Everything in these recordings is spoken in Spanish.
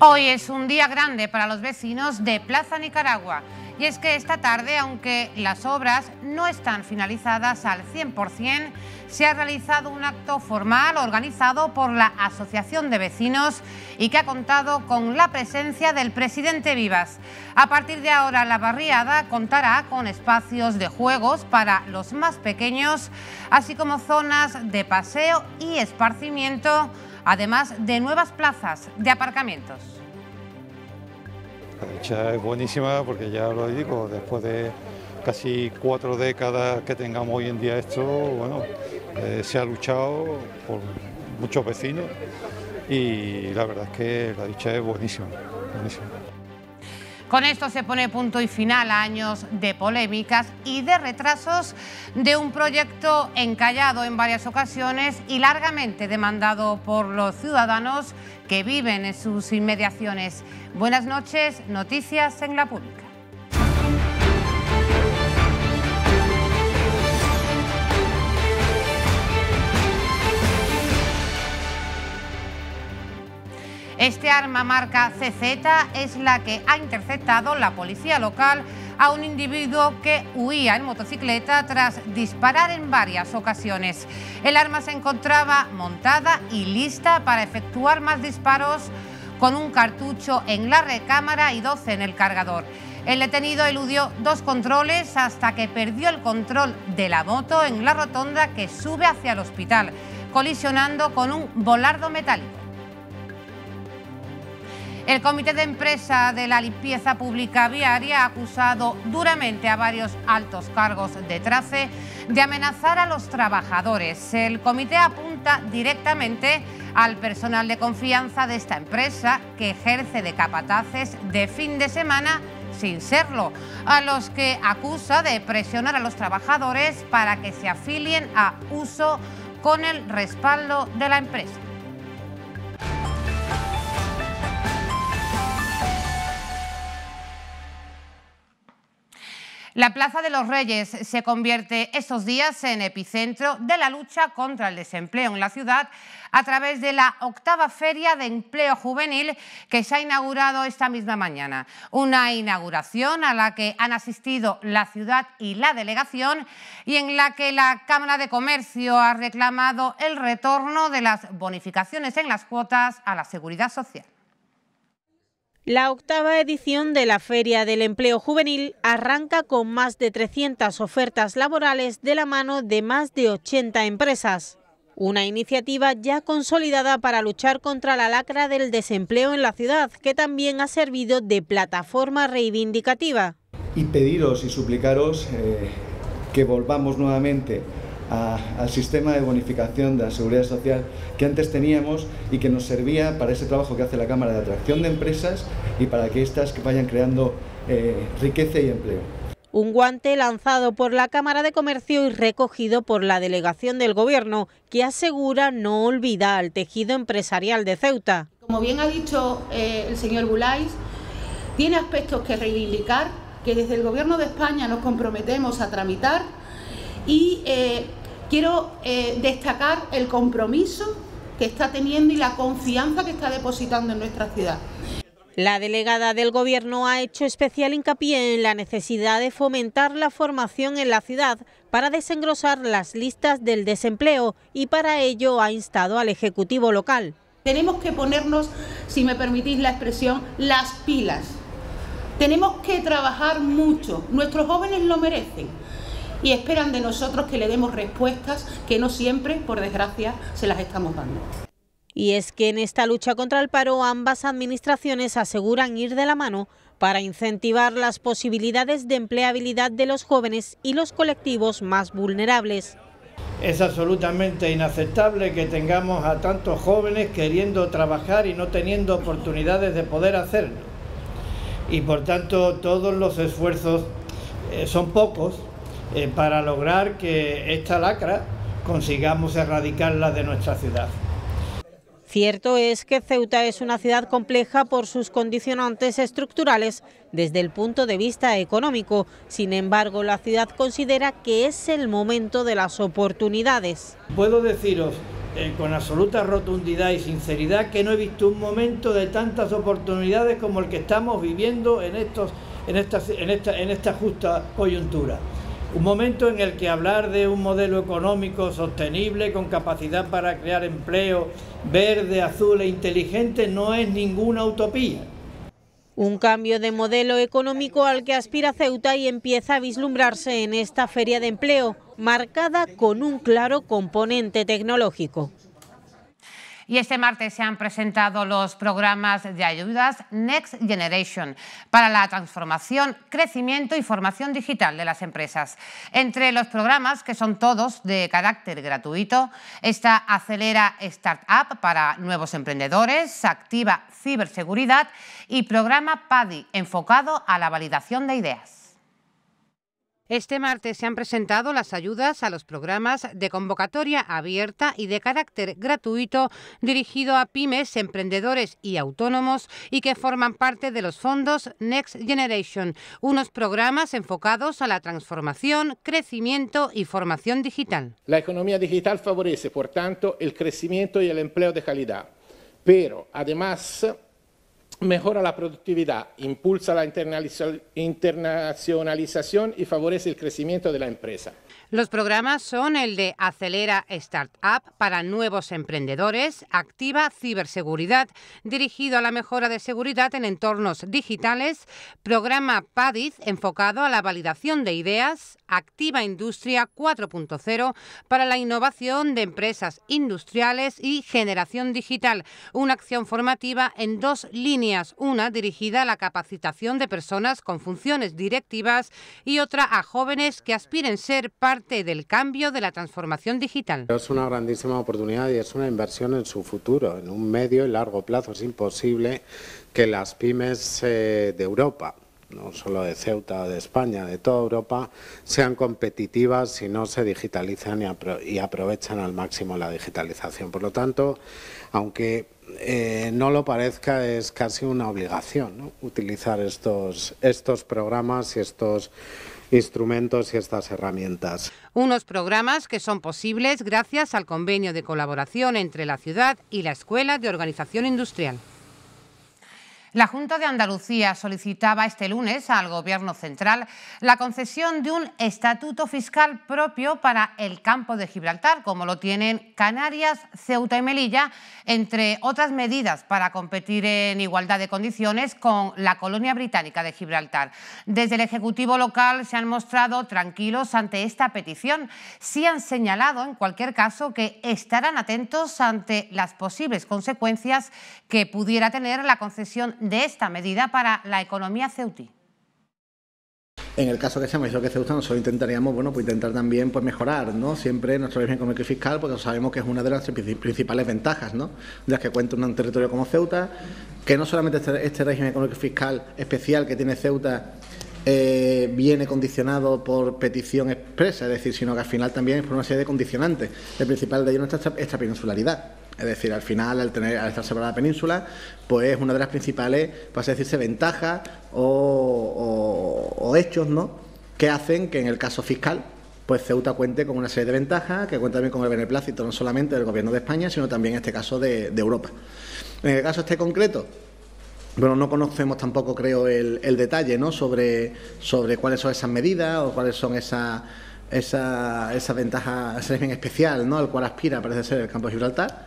Hoy es un día grande para los vecinos de Plaza Nicaragua. Y es que esta tarde, aunque las obras no están finalizadas al 100%, se ha realizado un acto formal organizado por la Asociación de Vecinos y que ha contado con la presencia del presidente Vivas. A partir de ahora, la barriada contará con espacios de juegos para los más pequeños, así como zonas de paseo y esparcimiento además de nuevas plazas de aparcamientos. La dicha es buenísima porque ya lo digo, después de casi cuatro décadas que tengamos hoy en día esto, bueno, eh, se ha luchado por muchos vecinos y la verdad es que la dicha es buenísima. Con esto se pone punto y final a años de polémicas y de retrasos de un proyecto encallado en varias ocasiones y largamente demandado por los ciudadanos que viven en sus inmediaciones. Buenas noches, noticias en la pública. Este arma marca CZ es la que ha interceptado la policía local a un individuo que huía en motocicleta tras disparar en varias ocasiones. El arma se encontraba montada y lista para efectuar más disparos con un cartucho en la recámara y 12 en el cargador. El detenido eludió dos controles hasta que perdió el control de la moto en la rotonda que sube hacia el hospital, colisionando con un volardo metálico. El Comité de Empresa de la Limpieza Pública Viaria ha acusado duramente a varios altos cargos de Trace de amenazar a los trabajadores. El comité apunta directamente al personal de confianza de esta empresa que ejerce de capataces de fin de semana sin serlo, a los que acusa de presionar a los trabajadores para que se afilien a uso con el respaldo de la empresa. La Plaza de los Reyes se convierte estos días en epicentro de la lucha contra el desempleo en la ciudad a través de la octava Feria de Empleo Juvenil que se ha inaugurado esta misma mañana. Una inauguración a la que han asistido la ciudad y la delegación y en la que la Cámara de Comercio ha reclamado el retorno de las bonificaciones en las cuotas a la seguridad social. La octava edición de la Feria del Empleo Juvenil arranca con más de 300 ofertas laborales de la mano de más de 80 empresas. Una iniciativa ya consolidada para luchar contra la lacra del desempleo en la ciudad, que también ha servido de plataforma reivindicativa. Y pediros y suplicaros eh, que volvamos nuevamente al sistema de bonificación de la seguridad social que antes teníamos y que nos servía para ese trabajo que hace la Cámara de Atracción de Empresas y para que éstas vayan creando eh, riqueza y empleo. Un guante lanzado por la Cámara de Comercio y recogido por la delegación del Gobierno, que asegura no olvida al tejido empresarial de Ceuta. Como bien ha dicho eh, el señor Bulais, tiene aspectos que reivindicar, que desde el Gobierno de España nos comprometemos a tramitar y eh, quiero eh, destacar el compromiso que está teniendo y la confianza que está depositando en nuestra ciudad. La delegada del Gobierno ha hecho especial hincapié en la necesidad de fomentar la formación en la ciudad para desengrosar las listas del desempleo y para ello ha instado al Ejecutivo local. Tenemos que ponernos, si me permitís la expresión, las pilas. Tenemos que trabajar mucho. Nuestros jóvenes lo merecen y esperan de nosotros que le demos respuestas que no siempre, por desgracia, se las estamos dando. Y es que en esta lucha contra el paro ambas administraciones aseguran ir de la mano para incentivar las posibilidades de empleabilidad de los jóvenes y los colectivos más vulnerables. Es absolutamente inaceptable que tengamos a tantos jóvenes queriendo trabajar y no teniendo oportunidades de poder hacerlo. Y por tanto todos los esfuerzos eh, son pocos eh, para lograr que esta lacra consigamos erradicarla de nuestra ciudad. Cierto es que Ceuta es una ciudad compleja por sus condicionantes estructurales desde el punto de vista económico. Sin embargo, la ciudad considera que es el momento de las oportunidades. Puedo deciros eh, con absoluta rotundidad y sinceridad que no he visto un momento de tantas oportunidades como el que estamos viviendo en esta justa coyuntura. Un momento en el que hablar de un modelo económico sostenible con capacidad para crear empleo verde, azul e inteligente no es ninguna utopía. Un cambio de modelo económico al que aspira Ceuta y empieza a vislumbrarse en esta feria de empleo, marcada con un claro componente tecnológico y este martes se han presentado los programas de ayudas Next Generation para la transformación, crecimiento y formación digital de las empresas. Entre los programas, que son todos de carácter gratuito, está Acelera Startup para nuevos emprendedores, Activa Ciberseguridad y Programa PADI enfocado a la validación de ideas. Este martes se han presentado las ayudas a los programas de convocatoria abierta y de carácter gratuito dirigido a pymes, emprendedores y autónomos y que forman parte de los fondos Next Generation, unos programas enfocados a la transformación, crecimiento y formación digital. La economía digital favorece, por tanto, el crecimiento y el empleo de calidad, pero además mejora la productividad, impulsa la internacionalización y favorece el crecimiento de la empresa. Los programas son el de Acelera Startup para nuevos emprendedores, Activa Ciberseguridad, dirigido a la mejora de seguridad en entornos digitales, Programa PADIZ, enfocado a la validación de ideas, Activa Industria 4.0 para la innovación de empresas industriales y generación digital, una acción formativa en dos líneas, una dirigida a la capacitación de personas con funciones directivas y otra a jóvenes que aspiren ser parte del cambio de la transformación digital. Es una grandísima oportunidad y es una inversión en su futuro, en un medio y largo plazo. Es imposible que las pymes eh, de Europa no solo de Ceuta de España, de toda Europa, sean competitivas si no se digitalizan y, aprovechan al máximo la digitalización. Por lo tanto, aunque eh, no lo parezca, es casi una obligación utilizar estos, estos programas y estos instrumentos y estas herramientas. Unos programas que son posibles gracias al convenio de colaboración entre la ciudad y la Escuela de Organización Industrial. La Junta de Andalucía solicitaba este lunes al Gobierno central la concesión de un estatuto fiscal propio para el campo de Gibraltar, como lo tienen Canarias, Ceuta y Melilla, entre otras medidas para competir en igualdad de condiciones con la colonia británica de Gibraltar. Desde el Ejecutivo local se han mostrado tranquilos ante esta petición. Sí han señalado, en cualquier caso, que estarán atentos ante las posibles consecuencias que pudiera tener la concesión de esta medida para la economía ceutí? En el caso que sea mayor que Ceuta, nosotros intentaríamos, bueno, pues intentar también pues mejorar, ¿no? Siempre nuestro régimen económico y fiscal, porque sabemos que es una de las principales ventajas, ¿no? De las que cuenta un territorio como Ceuta, que no solamente este, este régimen económico y fiscal especial que tiene Ceuta eh, viene condicionado por petición expresa, es decir, sino que al final también es por una serie de condicionantes. El principal de ellos es nuestra, peninsularidad es decir, al final, al, tener, estar separada la península, pues una de las principales, para decirse, ventajas o, hechos, ¿no? Que hacen que en el caso fiscal, pues Ceuta cuente con una serie de ventajas, que cuenta también con el beneplácito no solamente del Gobierno de España, sino también en este caso de, Europa. En el caso este concreto, bueno, no conocemos tampoco, creo, el, detalle, ¿no? Sobre, sobre cuáles son esas medidas o cuáles son esas esa, esa ventaja bien especial ¿no? al cual aspira, parece ser, el campo de Gibraltar.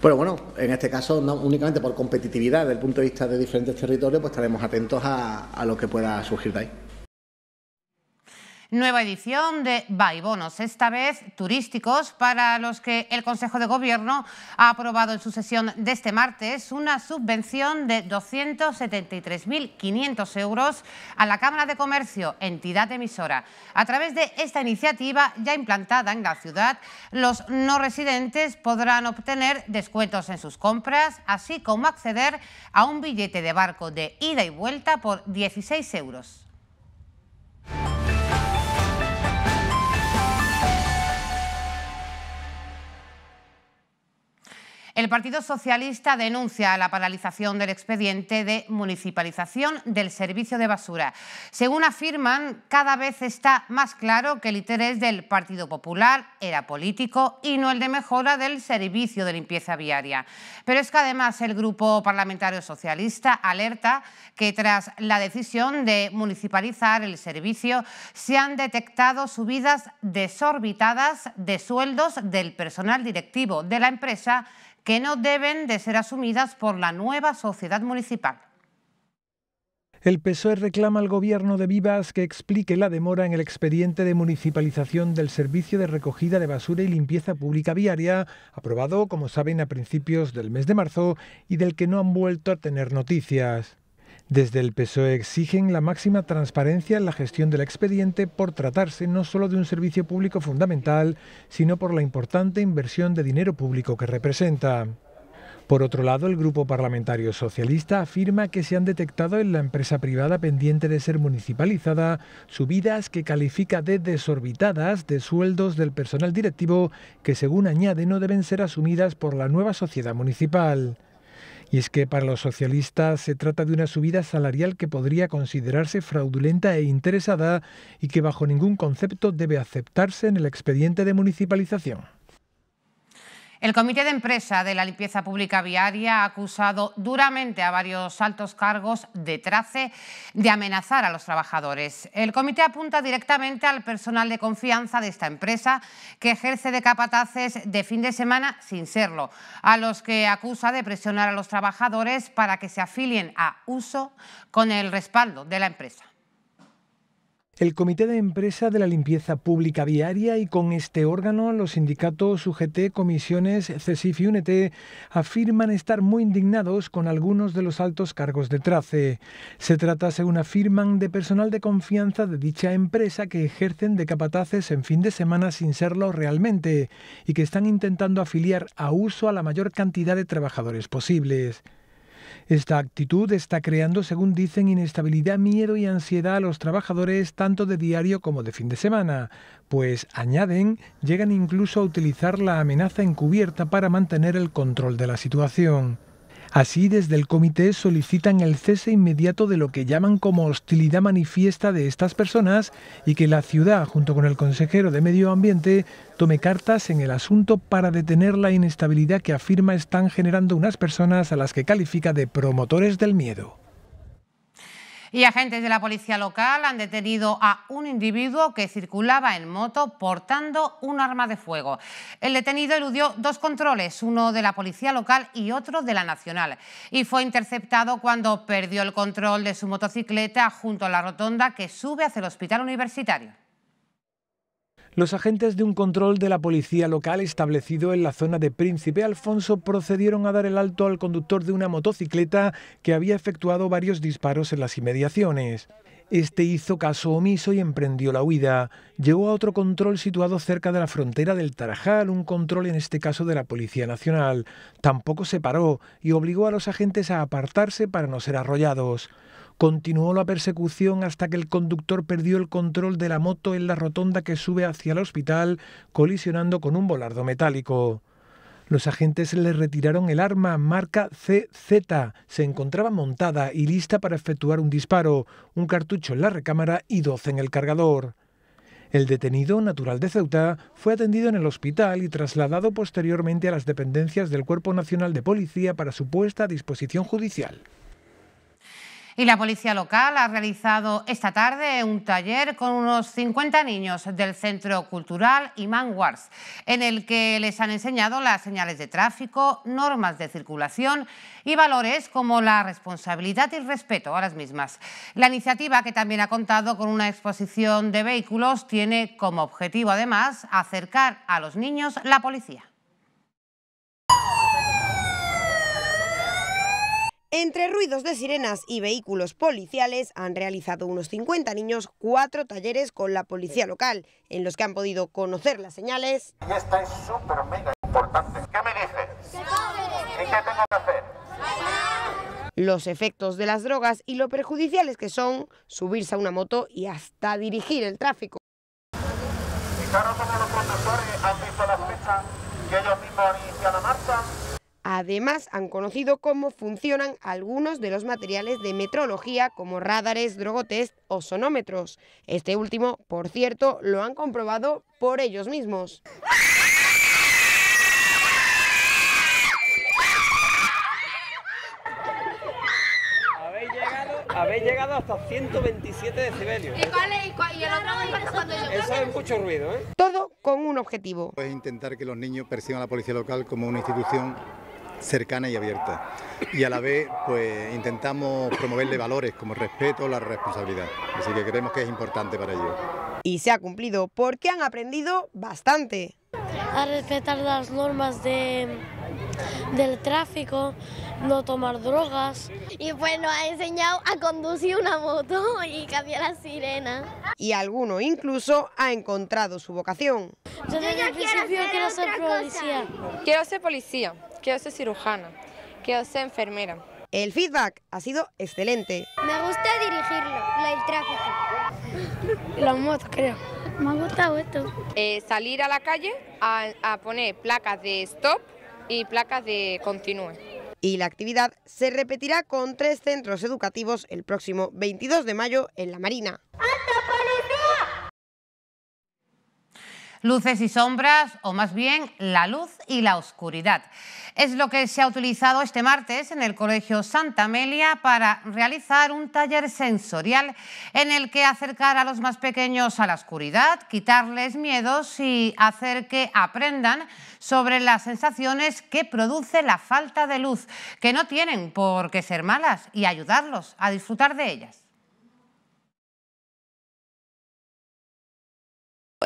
Pero bueno, en este caso, no, únicamente por competitividad, desde el punto de vista de diferentes territorios, pues estaremos atentos a lo que pueda surgir de ahí. Nueva edición de Baibonos, esta vez turísticos, para los que el Consejo de Gobierno ha aprobado en su sesión de este martes una subvención de 273.500 euros a la Cámara de Comercio, entidad emisora. A través de esta iniciativa ya implantada en la ciudad, los no residentes podrán obtener descuentos en sus compras, así como acceder a un billete de barco de ida y vuelta por 16 euros. El Partido Socialista denuncia la paralización del expediente de municipalización del servicio de basura. Según afirman, cada vez está más claro que el interés del Partido Popular era político y no el de mejora del servicio de limpieza viaria. Pero es que además el Grupo Parlamentario Socialista alerta que tras la decisión de municipalizar el servicio se han detectado subidas desorbitadas de sueldos del personal directivo de la empresa que no deben de ser asumidas por la nueva sociedad municipal. El PSOE reclama al gobierno de Vivas que explique la demora en el expediente de municipalización del servicio de recogida de basura y limpieza pública viaria, aprobado, como saben, a principios del mes de marzo y del que no han vuelto a tener noticias. Desde el PSOE exigen la máxima transparencia en la gestión del expediente por tratarse no solo de un servicio público fundamental, sino por la importante inversión de dinero público que representa. Por otro lado, el Grupo Parlamentario Socialista afirma que se han detectado en la empresa privada pendiente de ser municipalizada subidas que califica de desorbitadas de sueldos del personal directivo que, según añade, no deben ser asumidas por la nueva sociedad municipal. Y es que para los socialistas se trata de una subida salarial que podría considerarse fraudulenta e interesada y que bajo ningún concepto debe aceptarse en el expediente de municipalización. El Comité de Empresa de la Limpieza Pública Viaria ha acusado duramente a varios altos cargos de trace de amenazar a los trabajadores. El comité apunta directamente al personal de confianza de esta empresa que ejerce de capataces de fin de semana sin serlo, a los que acusa de presionar a los trabajadores para que se afilien a uso con el respaldo de la empresa el Comité de Empresa de la Limpieza Pública Viaria y con este órgano los sindicatos UGT, Comisiones, CESIF y UNET afirman estar muy indignados con algunos de los altos cargos de Trace. Se trata, según afirman, de personal de confianza de dicha empresa que ejercen de capataces en fin de semana sin serlo realmente y que están intentando afiliar a uso a la mayor cantidad de trabajadores posibles. Esta actitud está creando, según dicen, inestabilidad, miedo y ansiedad a los trabajadores tanto de diario como de fin de semana, pues, añaden, llegan incluso a utilizar la amenaza encubierta para mantener el control de la situación. Así, desde el comité solicitan el cese inmediato de lo que llaman como hostilidad manifiesta de estas personas y que la ciudad, junto con el consejero de Medio Ambiente, tome cartas en el asunto para detener la inestabilidad que afirma están generando unas personas a las que califica de promotores del miedo. Y agentes de la policía local han detenido a un individuo que circulaba en moto portando un arma de fuego. El detenido eludió dos controles, uno de la policía local y otro de la nacional, y fue interceptado cuando perdió el control de su motocicleta junto a la rotonda que sube hacia el hospital universitario. Los agentes de un control de la policía local establecido en la zona de Príncipe Alfonso procedieron a dar el alto al conductor de una motocicleta que había efectuado varios disparos en las inmediaciones. Este hizo caso omiso y emprendió la huida. Llegó a otro control situado cerca de la frontera del Tarajal, un control en este caso de la Policía Nacional. Tampoco se paró y obligó a los agentes a apartarse para no ser arrollados. Continuó la persecución hasta que el conductor perdió el control de la moto en la rotonda que sube hacia el hospital, colisionando con un volardo metálico. Los agentes le retiraron el arma marca CZ. Se encontraba montada y lista para efectuar un disparo, un cartucho en la recámara y 12 en el cargador. El detenido, natural de Ceuta, fue atendido en el hospital y trasladado posteriormente a las dependencias del Cuerpo Nacional de Policía para su puesta a disposición judicial. Y la policía local ha realizado esta tarde un taller con unos 50 niños del Centro Cultural Iman Wars, en el que les han enseñado las señales de tráfico, normas de circulación y valores como la responsabilidad y el respeto a las mismas. La iniciativa, que también ha contado con una exposición de vehículos, tiene como objetivo además acercar a los niños la policía. Entre ruidos de sirenas y vehículos policiales han realizado unos 50 niños cuatro talleres con la policía local, en los que han podido conocer las señales. Y esta es súper mega importante. ¿Qué me dices? ¿Y qué tengo que hacer? Los efectos de las drogas y lo perjudiciales que son subirse a una moto y hasta dirigir el tráfico. Fijaros como los conductores han visto la fecha que ellos mismos han iniciado la marcha. Además, han conocido cómo funcionan algunos de los materiales de metrología como radares, drogotest o sonómetros. Este último, por cierto, lo han comprobado por ellos mismos. habéis llegado hasta 127 decibelios. ¿Y cuál es? ¿Y, el otro Eso es mucho ruido, ¿eh? Todo con un objetivo. Es intentar que los niños perciban a la policía local como una institución cercana y abierta. Y a la vez, pues intentamos promoverle valores como respeto respeto, la responsabilidad. Así que creemos que es importante para ellos. Y se ha cumplido porque han aprendido bastante. A respetar las normas de, del tráfico, no tomar drogas. Y bueno, ha enseñado a conducir una moto y cambiar la sirena. Y alguno incluso ha encontrado su vocación. Yo desde el principio quiero ser, policía. Quiero ser policía, quiero ser cirujana, quiero ser enfermera. El feedback ha sido excelente. Me gusta dirigirlo, el tráfico. Las motos, creo. Me ha gustado esto. Eh, salir a la calle a poner placas de stop y placas de continúe y la actividad se repetirá con tres centros educativos el próximo 22 de mayo en La Marina. luces y sombras, o más bien la luz y la oscuridad. Es lo que se ha utilizado este martes en el Colegio Santa Amelia para realizar un taller sensorial en el que acercar a los más pequeños a la oscuridad, quitarles miedos y hacer que aprendan sobre las sensaciones que produce la falta de luz, que no tienen por qué ser malas, y ayudarlos a disfrutar de ellas.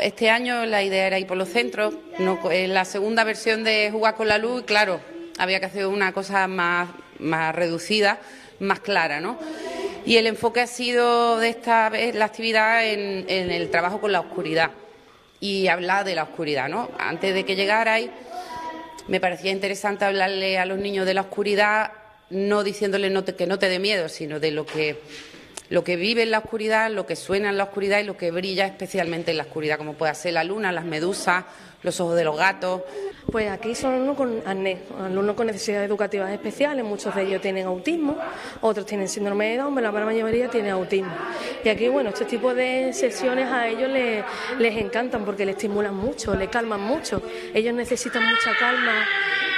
Este año la idea era ir por los centros. No, eh, la segunda versión de Jugar con la Luz, claro, había que hacer una cosa más, más reducida, más clara, ¿no? Y el enfoque ha sido de esta vez la actividad en, el trabajo con la oscuridad y hablar de la oscuridad, ¿no? Antes de que llegarais, me parecía interesante hablarle a los niños de la oscuridad, no diciéndoles no que no te dé miedo, sino de lo que lo que vive en la oscuridad, lo que suena en la oscuridad y lo que brilla especialmente en la oscuridad, como puede ser la luna, las medusas, los ojos de los gatos. Pues aquí son alumnos con alumnos con necesidades educativas especiales, muchos de ellos tienen autismo, otros tienen síndrome de Down, pero la mayoría tiene autismo. Y aquí, bueno, este tipo de sesiones a ellos les, les encantan porque les estimulan mucho, les calman mucho. Ellos necesitan mucha calma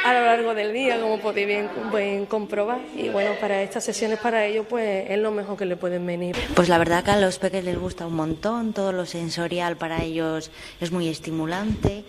a lo largo del día, como podéis bien, comprobar. Y bueno, para estas sesiones, para ellos, pues es lo mejor que le pueden venir. Pues la verdad que a los pequeños les gusta un montón, todo lo sensorial para ellos es muy estimulante.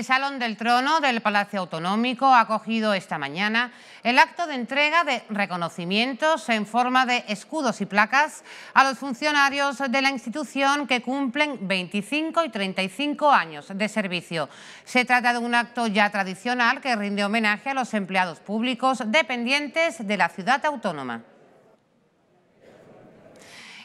El Salón del Trono del Palacio Autonómico ha acogido esta mañana el acto de entrega de reconocimientos en forma de escudos y placas a los funcionarios de la institución que cumplen 25 y 35 años de servicio. Se trata de un acto ya tradicional que rinde homenaje a los empleados públicos dependientes de la ciudad autónoma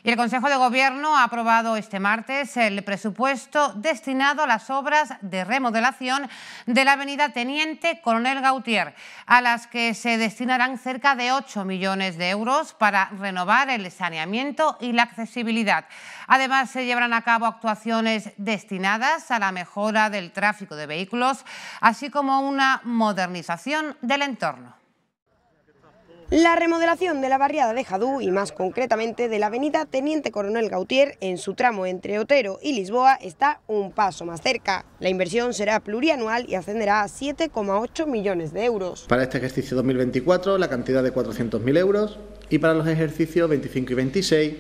el Consejo de Gobierno ha aprobado este martes el presupuesto destinado a las obras de remodelación de la avenida Teniente Coronel Gautier, a las que se destinarán cerca de 8 millones de euros para renovar el saneamiento y la accesibilidad. Además, se llevarán a cabo actuaciones destinadas a la mejora del tráfico de vehículos, así como una modernización del entorno. La remodelación de la barriada de Jadú y más concretamente de la avenida Teniente Coronel Gautier en su tramo entre Otero y Lisboa está un paso más cerca. La inversión será plurianual y ascenderá a 7,8 millones de euros. Para este ejercicio 2024 la cantidad de 400.000 euros y para los ejercicios 25 y 26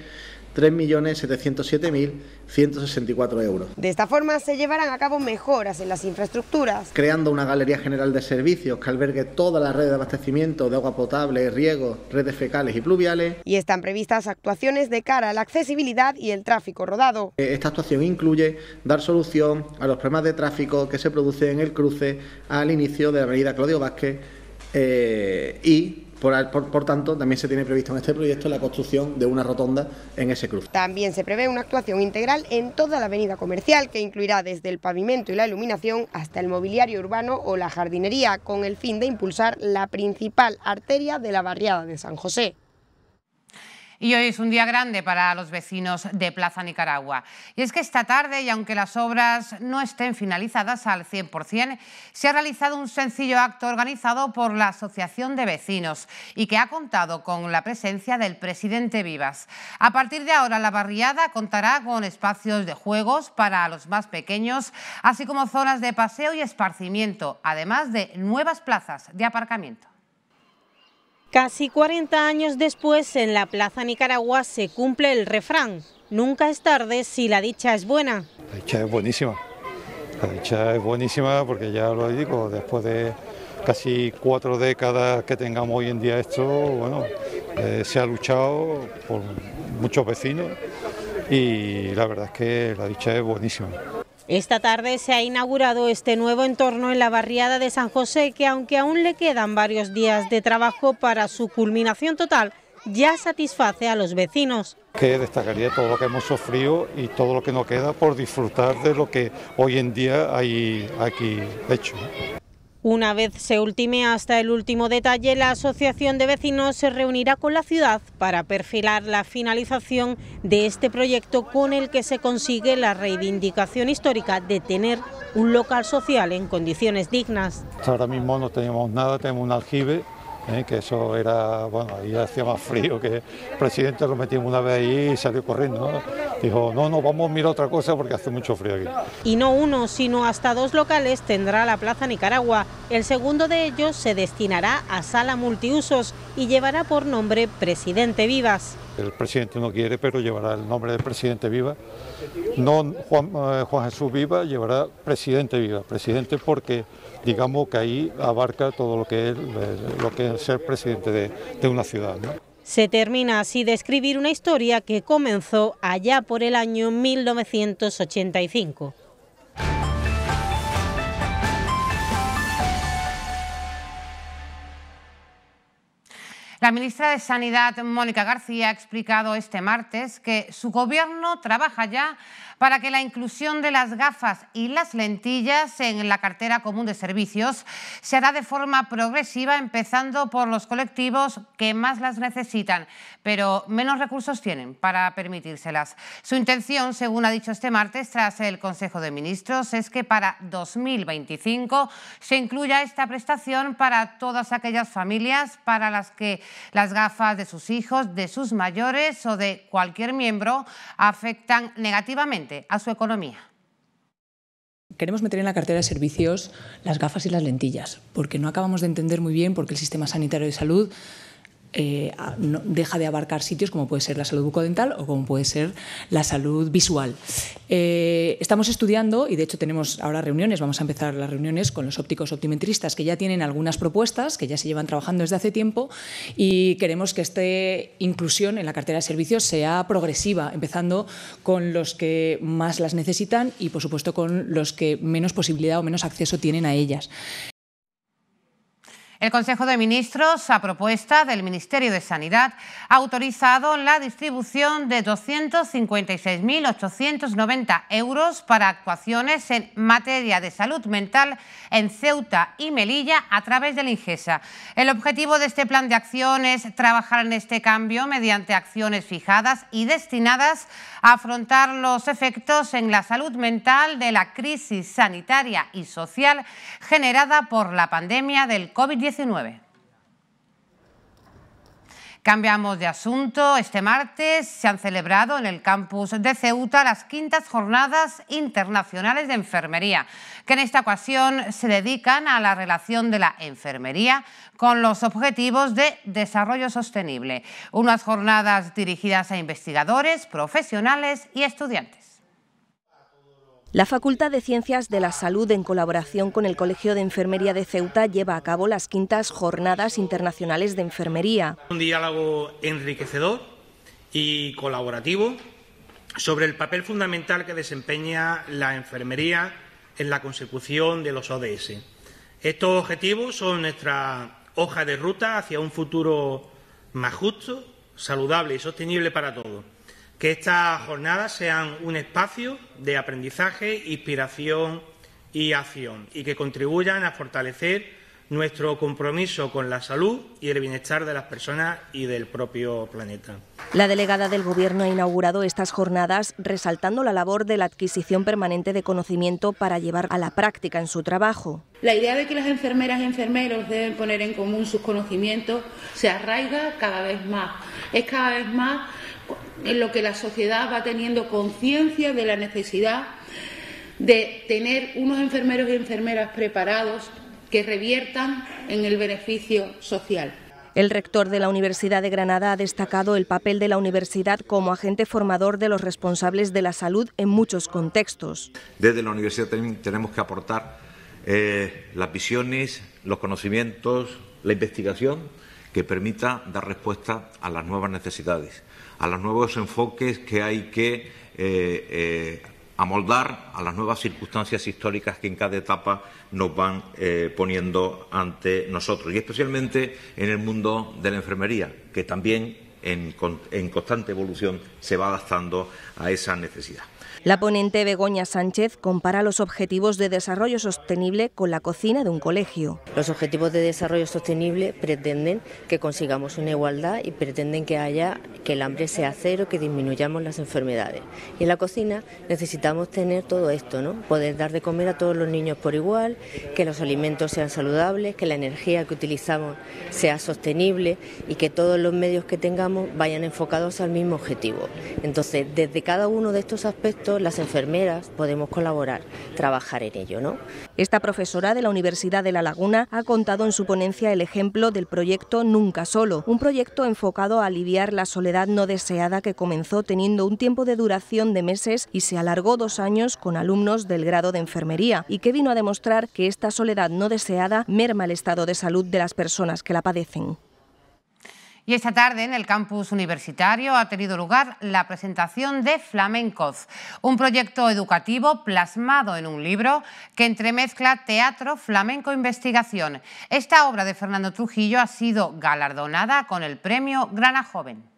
3.707.164 euros. De esta forma se llevarán a cabo mejoras en las infraestructuras. Creando una galería general de servicios que albergue toda la red de abastecimiento de agua potable, riego, redes fecales y pluviales. Y están previstas actuaciones de cara a la accesibilidad y el tráfico rodado. Eh, esta actuación incluye dar solución a los problemas de tráfico que se producen en el cruce al inicio de la avenida Claudio Vázquez eh, y por, tanto, también se tiene previsto en este proyecto la construcción de una rotonda en ese cruce. También se prevé una actuación integral en toda la avenida comercial, que incluirá desde el pavimento y la iluminación hasta el mobiliario urbano o la jardinería, con el fin de impulsar la principal arteria de la barriada de San José. Y hoy es un día grande para los vecinos de Plaza Nicaragua. Y es que esta tarde, y aunque las obras no estén finalizadas al 100%, se ha realizado un sencillo acto organizado por la Asociación de Vecinos y que ha contado con la presencia del presidente Vivas. A partir de ahora, la barriada contará con espacios de juegos para los más pequeños, así como zonas de paseo y esparcimiento, además de nuevas plazas de aparcamiento. Casi 40 años después, en la Plaza Nicaragua se cumple el refrán, nunca es tarde si la dicha es buena. La dicha es buenísima, la dicha es buenísima porque ya lo digo, después de casi cuatro décadas que tengamos hoy en día esto, bueno, eh, se ha luchado por muchos vecinos y la verdad es que la dicha es buenísima. Esta tarde se ha inaugurado este nuevo entorno en la barriada de San José que aunque aún le quedan varios días de trabajo para su culminación total, ya satisface a los vecinos. Que destacaría todo lo que hemos sufrido y todo lo que nos queda por disfrutar de lo que hoy en día hay aquí hecho. Una vez se ultime hasta el último detalle, la Asociación de Vecinos se reunirá con la ciudad para perfilar la finalización de este proyecto con el que se consigue la reivindicación histórica de tener un local social en condiciones dignas. Ahora mismo no tenemos nada, tenemos un aljibe ¿eh? que eso era, bueno, ahí hacía más frío, que el presidente lo metimos una vez ahí y salió corriendo. Dijo, no, no, vamos a mirar otra cosa porque hace mucho frío aquí. Y no uno, sino hasta dos locales tendrá la Plaza Nicaragua. El segundo de ellos se destinará a sala multiusos y llevará por nombre Presidente Vivas. El presidente no quiere, pero llevará el nombre de presidente Viva. No Juan, eh, Juan Jesús Viva, llevará presidente Viva. Presidente porque digamos que ahí abarca todo lo que es, eh, lo que ser presidente de, una ciudad. Se termina así de escribir una historia que comenzó allá por el año 1985. La ministra de Sanidad, Mónica García, ha explicado este martes que su gobierno trabaja ya para que la inclusión de las gafas y las lentillas en la cartera común de servicios se hará de forma progresiva, empezando por los colectivos que más las necesitan, pero menos recursos tienen para permitírselas. Su intención, según ha dicho este martes tras el Consejo de Ministros, es que para 2025 se incluya esta prestación para todas aquellas familias para las que las gafas de sus hijos, de sus mayores o de cualquier miembro afectan negativamente a su economía. Queremos meter en la cartera de servicios las gafas y las lentillas, porque no acabamos de entender muy bien por qué el sistema sanitario de salud eh, deja de abarcar sitios como puede ser la salud bucodental o como puede ser la salud visual. Eh, estamos estudiando, y de hecho tenemos ahora reuniones, vamos a empezar las reuniones con los ópticos optimetristas que ya tienen algunas propuestas, que ya se llevan trabajando desde hace tiempo, y queremos que esta inclusión en la cartera de servicios sea progresiva, empezando con los que más las necesitan y, por supuesto, con los que menos posibilidad o menos acceso tienen a ellas. El Consejo de Ministros, a propuesta del Ministerio de Sanidad, ha autorizado la distribución de 256.890 euros para actuaciones en materia de salud mental en Ceuta y Melilla a través de la INGESA. El objetivo de este plan de acción es trabajar en este cambio mediante acciones fijadas y destinadas a afrontar los efectos en la salud mental de la crisis sanitaria y social generada por la pandemia del COVID-19. Cambiamos de asunto. Este martes se han celebrado en el campus de Ceuta las quintas jornadas internacionales de enfermería, que en esta ocasión se dedican a la relación de la enfermería con los objetivos de desarrollo sostenible. Unas jornadas dirigidas a investigadores, profesionales y estudiantes. La Facultad de Ciencias de la Salud, en colaboración con el Colegio de Enfermería de Ceuta, lleva a cabo las quintas Jornadas Internacionales de Enfermería. Un diálogo enriquecedor y colaborativo sobre el papel fundamental que desempeña la enfermería en la consecución de los ODS. Estos objetivos son nuestra hoja de ruta hacia un futuro más justo, saludable y sostenible para todos. Que estas jornadas sean un espacio de aprendizaje, inspiración y acción y que contribuyan a fortalecer nuestro compromiso con la salud y el bienestar de las personas y del propio planeta. La delegada del Gobierno ha inaugurado estas jornadas resaltando la labor de la adquisición permanente de conocimiento para llevar a la práctica en su trabajo. La idea de que las enfermeras y enfermeros deben poner en común sus conocimientos se arraiga cada vez más. Es cada vez más en lo que la sociedad va teniendo conciencia de la necesidad de tener unos enfermeros y enfermeras preparados que reviertan en el beneficio social. El rector de la Universidad de Granada ha destacado el papel de la universidad como agente formador de los responsables de la salud en muchos contextos. Desde la universidad tenemos que aportar eh, las visiones, los conocimientos, la investigación que permita dar respuesta a las nuevas necesidades a los nuevos enfoques que hay que eh, eh, amoldar a las nuevas circunstancias históricas que en cada etapa nos van eh, poniendo ante nosotros, y especialmente en el mundo de la enfermería, que también en, en constante evolución se va adaptando a esa necesidad. La ponente Begoña Sánchez compara los objetivos de desarrollo sostenible con la cocina de un colegio. Los objetivos de desarrollo sostenible pretenden que consigamos una igualdad y pretenden que haya que el hambre sea cero, que disminuyamos las enfermedades. Y en la cocina necesitamos tener todo esto, ¿no? Poder dar de comer a todos los niños por igual, que los alimentos sean saludables, que la energía que utilizamos sea sostenible y que todos los medios que tengamos vayan enfocados al mismo objetivo. Entonces, desde cada uno de estos aspectos las enfermeras, podemos colaborar, trabajar en ello. ¿no? Esta profesora de la Universidad de La Laguna ha contado en su ponencia el ejemplo del proyecto Nunca Solo, un proyecto enfocado a aliviar la soledad no deseada que comenzó teniendo un tiempo de duración de meses y se alargó dos años con alumnos del grado de enfermería y que vino a demostrar que esta soledad no deseada merma el estado de salud de las personas que la padecen. Y esta tarde en el campus universitario ha tenido lugar la presentación de Flamencoz, un proyecto educativo plasmado en un libro que entremezcla teatro, flamenco e investigación. Esta obra de Fernando Trujillo ha sido galardonada con el premio Grana Joven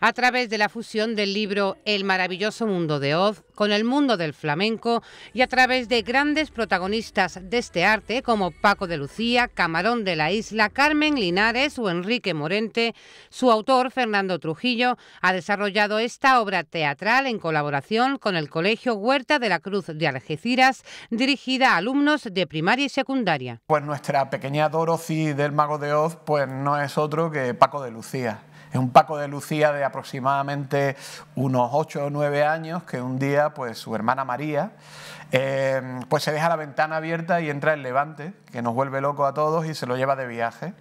a través de la fusión del libro El maravilloso mundo de Oz con el mundo del flamenco y a través de grandes protagonistas de este arte como Paco de Lucía, Camarón de la Isla, Carmen Linares o Enrique Morente, su autor Fernando Trujillo ha desarrollado esta obra teatral en colaboración con el Colegio Huerta de la Cruz de Algeciras, dirigida a alumnos de primaria y secundaria. Pues nuestra pequeña Dorothy del Mago de Oz pues no es otro que Paco de Lucía. Es un Paco de Lucía de aproximadamente unos 8 o 9 años que un día pues su hermana María eh, pues se deja la ventana abierta y entra el levante que nos vuelve loco a todos y se lo lleva de viaje.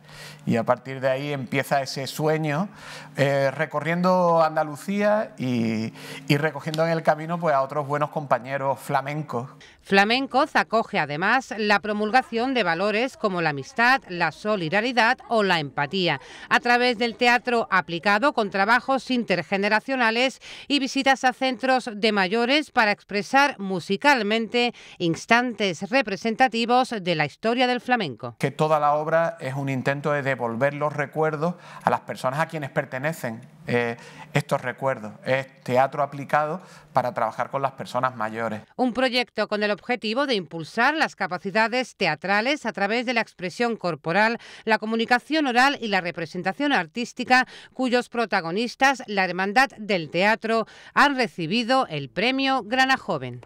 Y a partir de ahí empieza ese sueño eh, recorriendo Andalucía y, y recogiendo en el camino pues a otros buenos compañeros flamencos. Flamenco acoge además la promulgación de valores como la amistad, la solidaridad o la empatía, a través del teatro aplicado con trabajos intergeneracionales y visitas a centros de mayores para expresar musicalmente instantes representativos de la historia del flamenco. Que toda la obra es un intento de devolver los recuerdos a las personas a quienes pertenecen eh, estos recuerdos. Es teatro aplicado para trabajar con las personas mayores. Un proyecto con el objetivo de impulsar las capacidades teatrales a través de la expresión corporal, la comunicación oral y la representación artística, cuyos protagonistas, la Hermandad del Teatro, han recibido el premio Grana Joven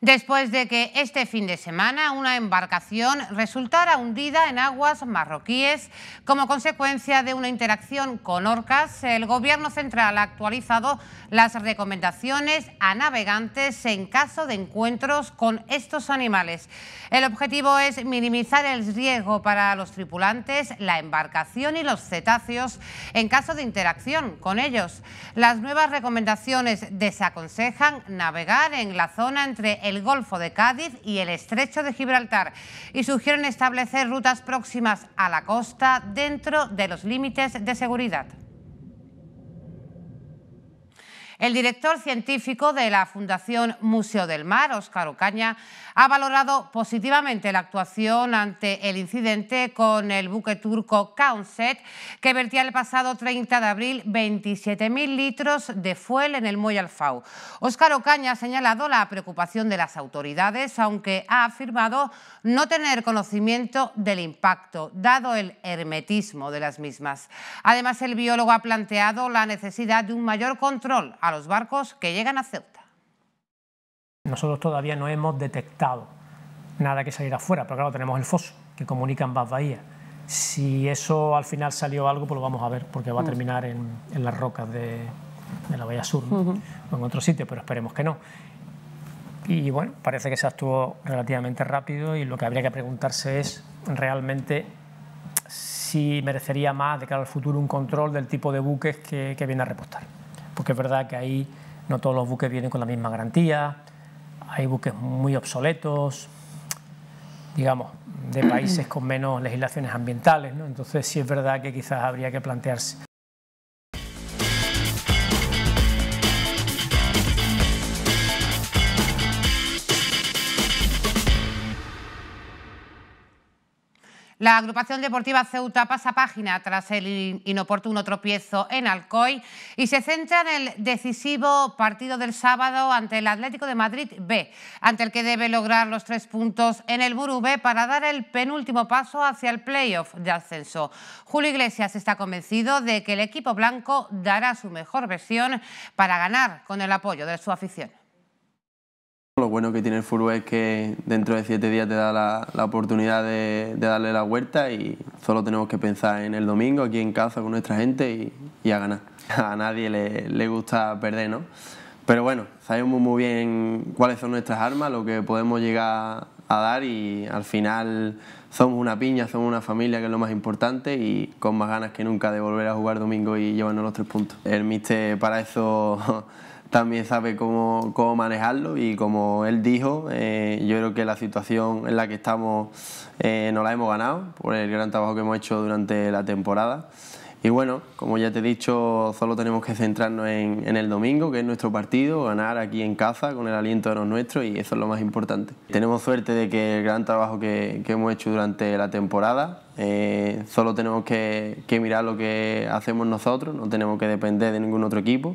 después de que este fin de semana una embarcación resultara hundida en aguas marroquíes como consecuencia de una interacción con orcas. El Gobierno central ha actualizado las recomendaciones a navegantes en caso de encuentros con estos animales. El objetivo es minimizar el riesgo para los tripulantes, la embarcación y los cetáceos en caso de interacción con ellos. Las nuevas recomendaciones desaconsejan navegar en la zona entre el Golfo de Cádiz y el Estrecho de Gibraltar y sugieren establecer rutas próximas a la costa dentro de los límites de seguridad. El director científico de la Fundación Museo del Mar, Óscar Ocaña, ha valorado positivamente la actuación ante el incidente con el buque turco Kaunset, que vertía el pasado 30 de abril 27.000 litros de fuel en el muelle Alfau. Óscar Ocaña ha señalado la preocupación de las autoridades, aunque ha afirmado no tener conocimiento del impacto, dado el hermetismo de las mismas. Además, el biólogo ha planteado la necesidad de un mayor control los barcos que llegan a Ceuta. Nosotros todavía no hemos detectado nada que saliera afuera, pero claro, tenemos el foso que comunica ambas bahías. Si eso al final salió algo, pues lo vamos a ver, porque va a mm. terminar en, las rocas de, la Bahía Sur o en otro sitio, pero esperemos que no. Y bueno, parece que se actuó relativamente rápido y lo que habría que preguntarse es realmente si merecería más de cara al futuro un control del tipo de buques que, que viene a repostar porque es verdad que ahí no todos los buques vienen con la misma garantía, hay buques muy obsoletos, digamos, de países con menos legislaciones ambientales, ¿no? entonces sí es verdad que quizás habría que plantearse La agrupación deportiva Ceuta pasa página tras el inoportuno tropiezo en Alcoy y se centra en el decisivo partido del sábado ante el Atlético de Madrid B, ante el que debe lograr los tres puntos en el Burubé para dar el penúltimo paso hacia el playoff de ascenso. Julio Iglesias está convencido de que el equipo blanco dará su mejor versión para ganar con el apoyo de su afición. Lo bueno que tiene el fútbol es que dentro de siete días te da la, oportunidad de, darle la vuelta y solo tenemos que pensar en el domingo aquí en casa con nuestra gente y, a ganar. A nadie le, gusta perder, ¿no? Pero bueno, sabemos muy bien cuáles son nuestras armas, lo que podemos llegar a dar y al final somos una piña, somos una familia, que es lo más importante y con más ganas que nunca de volver a jugar domingo y llevarnos los tres puntos. El míster para eso... también sabe cómo, manejarlo y como él dijo, eh, yo creo que la situación en la que estamos eh, no la hemos ganado por el gran trabajo que hemos hecho durante la temporada. Y bueno, como ya te he dicho, solo tenemos que centrarnos en, el domingo, que es nuestro partido, ganar aquí en casa con el aliento de los nuestros y eso es lo más importante. Tenemos suerte de que el gran trabajo que, hemos hecho durante la temporada, eh, solo tenemos que mirar lo que hacemos nosotros, no tenemos que depender de ningún otro equipo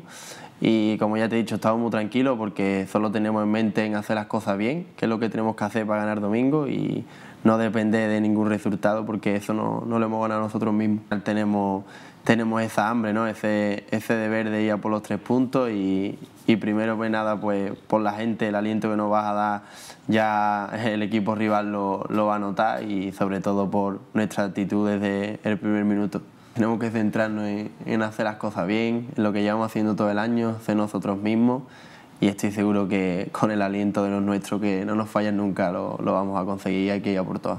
y como ya te he dicho, estamos muy tranquilos porque solo tenemos en mente en hacer las cosas bien, que es lo que tenemos que hacer para ganar domingo y no depender de ningún resultado porque eso no, no lo hemos ganado nosotros mismos. Tenemos, tenemos esa hambre, ¿no? ese, ese deber de ir a por los tres puntos y, primero que pues nada pues por la gente, el aliento que nos vas a dar, ya el equipo rival lo, lo va a notar y sobre todo por nuestra actitud desde el primer minuto. Tenemos que centrarnos en, hacer las cosas bien, en lo que llevamos haciendo todo el año, hacer nosotros mismos y estoy seguro que con el aliento de los nuestros que no nos fallan nunca lo, lo vamos a conseguir y hay que ir a por todas.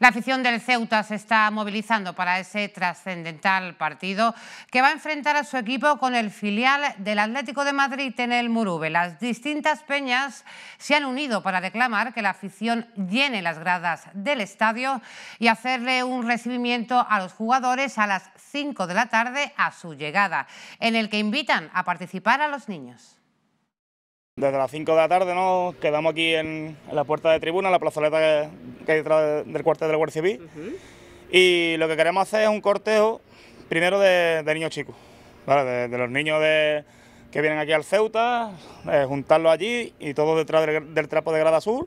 La afición del Ceuta se está movilizando para ese trascendental partido que va a enfrentar a su equipo con el filial del Atlético de Madrid en el Murube. Las distintas peñas se han unido para reclamar que la afición llene las gradas del estadio y hacerle un recibimiento a los jugadores a las 5 de la tarde a su llegada, en el que invitan a participar a los niños. Desde las 5 de la tarde nos quedamos aquí en, la puerta de tribuna, en la plazoleta que, hay detrás del cuartel del Guardia Y lo que queremos hacer es un cortejo primero de, niños chicos, de, los niños que vienen aquí al Ceuta, eh, juntarlos allí y todos detrás del, trapo de grada sur,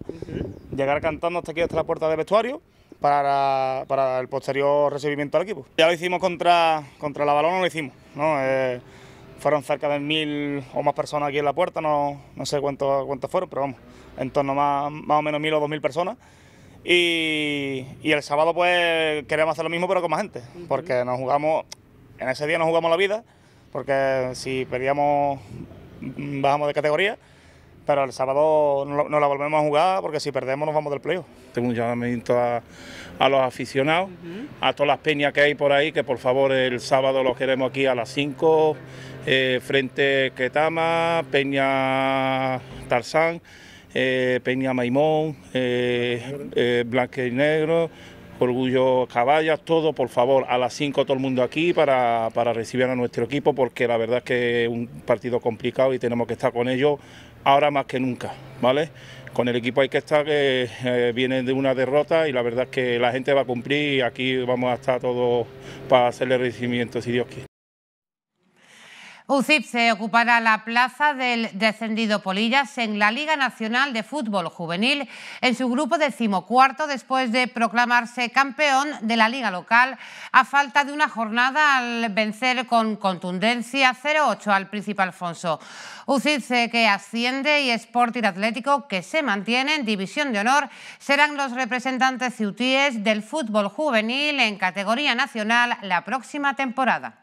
llegar cantando hasta aquí, hasta la puerta de vestuario. Para, el posterior recibimiento al equipo. Ya lo hicimos contra, contra la balona, lo hicimos. ¿no? Eh, fueron cerca de mil o más personas aquí en la puerta, no, sé cuántos cuánto fueron, pero vamos, en torno a más, o menos mil o dos mil personas. Y, el sábado pues queremos hacer lo mismo pero con más gente, porque nos jugamos, en ese día nos jugamos la vida, porque si perdíamos bajamos de categoría pero el sábado no, la volvemos a jugar porque si perdemos nos vamos del playoff. Tengo un llamamiento a, los aficionados, a todas las peñas que hay por ahí, que por favor el sábado los queremos aquí a las 5, eh, frente Quetama, Peña Tarzán, eh, Peña Maimón, eh, eh Blanque y Negro. Orgullo Caballas, todo, por favor, a las 5 todo el mundo aquí para, para recibir a nuestro equipo, porque la verdad es que es un partido complicado y tenemos que estar con ellos ahora más que nunca, ¿vale? Con el equipo hay que estar, que eh, eh, viene de una derrota y la verdad es que la gente va a cumplir y aquí vamos a estar todos para hacerle recibimiento, si Dios quiere. UCIP se ocupará la plaza del descendido Polillas en la Liga Nacional de Fútbol Juvenil en su grupo decimocuarto después de proclamarse campeón de la liga local a falta de una jornada al vencer con contundencia 0-8 al principal Alfonso. UCIP que asciende y Sporting Atlético que se mantiene en división de honor serán los representantes ciutíes del fútbol juvenil en categoría nacional la próxima temporada.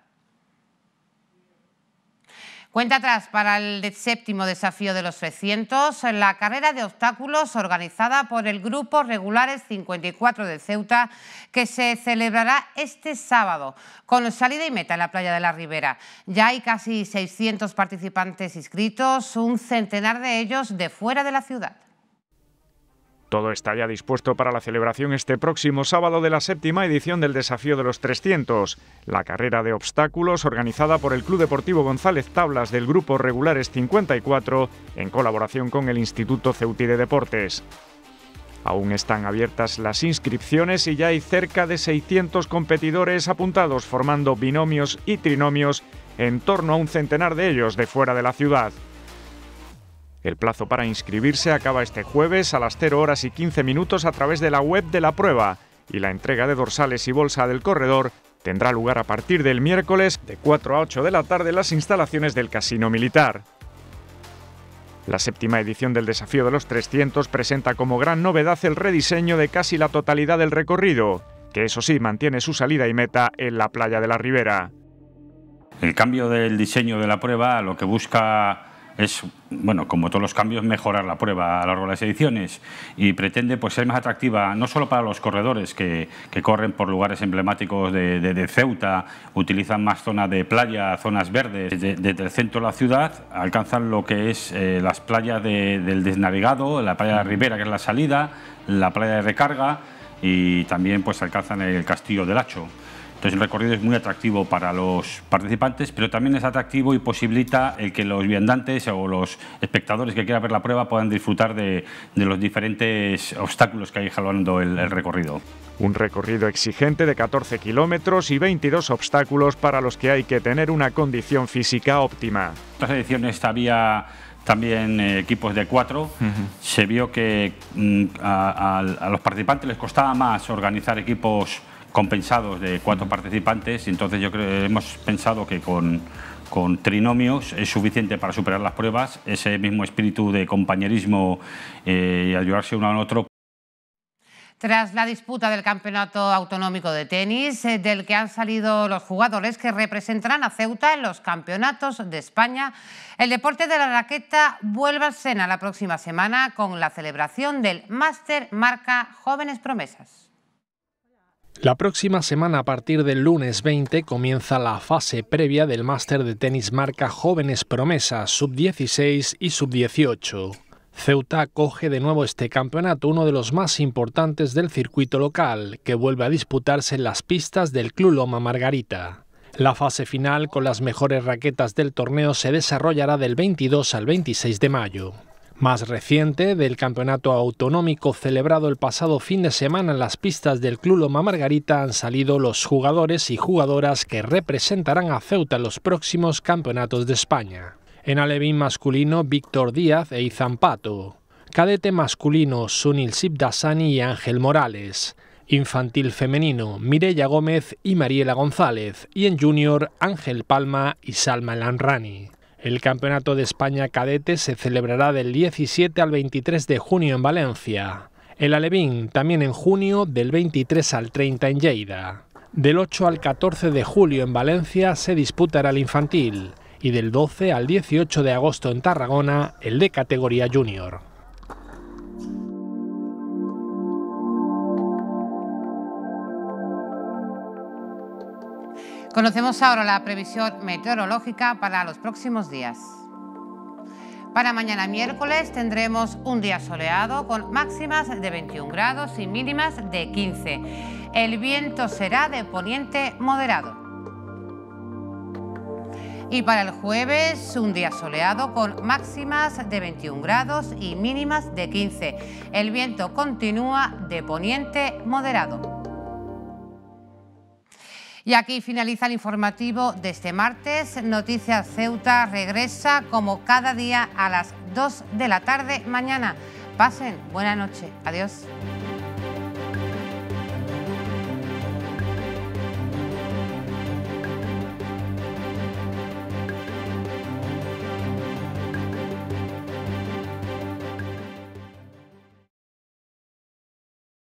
Cuenta atrás para el séptimo desafío de los 300, la carrera de obstáculos organizada por el Grupo Regulares 54 de Ceuta, que se celebrará este sábado, con salida y meta en la playa de la Ribera. Ya hay casi 600 participantes inscritos, un centenar de ellos de fuera de la ciudad. Todo está ya dispuesto para la celebración este próximo sábado de la séptima edición del Desafío de los 300, la carrera de obstáculos organizada por el Club Deportivo González Tablas del Grupo Regulares 54 en colaboración con el Instituto Ceuti de Deportes. Aún están abiertas las inscripciones y ya hay cerca de 600 competidores apuntados formando binomios y trinomios en torno a un centenar de ellos de fuera de la ciudad. El plazo para inscribirse acaba este jueves a las 0 horas y 15 minutos a través de la web de la prueba y la entrega de dorsales y bolsa del corredor tendrá lugar a partir del miércoles de 4 a 8 de la tarde en las instalaciones del Casino Militar. La séptima edición del Desafío de los 300 presenta como gran novedad el rediseño de casi la totalidad del recorrido, que eso sí mantiene su salida y meta en la playa de la Ribera. El cambio del diseño de la prueba lo que busca es, bueno, como todos los cambios, mejorar la prueba a lo largo de las ediciones y pretende pues, ser más atractiva no solo para los corredores que, corren por lugares emblemáticos de, Ceuta, utilizan más zonas de playa, zonas verdes, desde el centro de la ciudad alcanzan lo que es eh, las playas del desnavegado, la playa de ribera, que es la salida, la playa de recarga y también pues alcanzan el castillo del Hacho. Entonces el recorrido es muy atractivo para los participantes, pero también es atractivo y posibilita el que los viandantes o los espectadores que quieran ver la prueba puedan disfrutar de, los diferentes obstáculos que hay jalando el, recorrido. Un recorrido exigente de 14 kilómetros y 22 obstáculos para los que hay que tener una condición física óptima. En otras ediciones había también eh, equipos de cuatro. Se vio que mm, a, los participantes les costaba más organizar equipos compensados de cuatro participantes y entonces yo creo hemos pensado que con, trinomios es suficiente para superar las pruebas, ese mismo espíritu de compañerismo eh, y ayudarse uno al otro. Tras la disputa del Campeonato Autonómico de Tenis, eh, del que han salido los jugadores que representarán a Ceuta en los campeonatos de España, el deporte de la raqueta vuelve a escena la próxima semana con la celebración del Máster Marca Jóvenes Promesas. La próxima semana, a partir del lunes 20, comienza la fase previa del máster de tenis marca Jóvenes Promesas, sub-16 y sub-18. Ceuta acoge de nuevo este campeonato, uno de los más importantes del circuito local, que vuelve a disputarse en las pistas del Club Loma Margarita. La fase final, con las mejores raquetas del torneo, se desarrollará del 22 al 26 de mayo más reciente del campeonato autonómico celebrado el pasado fin de semana en las pistas del Club Loma Margarita han salido los jugadores y jugadoras que representarán a Ceuta en los próximos campeonatos de España. En alevín masculino, Víctor Díaz e Izan Pato. Cadete masculino, Sunil Sibdasani y Ángel Morales. Infantil femenino, Mirella Gómez y Mariela González. Y en junior, Ángel Palma y Salma Elanrani. El Campeonato de España Cadete se celebrará del 17 al 23 de junio en Valencia. El Alevín también en junio, del 23 al 30 en Lleida. Del 8 al 14 de julio en Valencia se disputará el infantil y del 12 al 18 de agosto en Tarragona el de categoría junior. Conocemos ahora la previsión meteorológica para los próximos días. Para mañana miércoles tendremos un día soleado con máximas de 21 grados y mínimas de 15. El viento será de poniente moderado. Y para el jueves, un día soleado con máximas de 21 grados y mínimas de 15. El viento continúa de poniente moderado. Y aquí finaliza el informativo de este martes. Noticias Ceuta regresa como cada día a las 2 de la tarde mañana. Pasen buena noche. Adiós.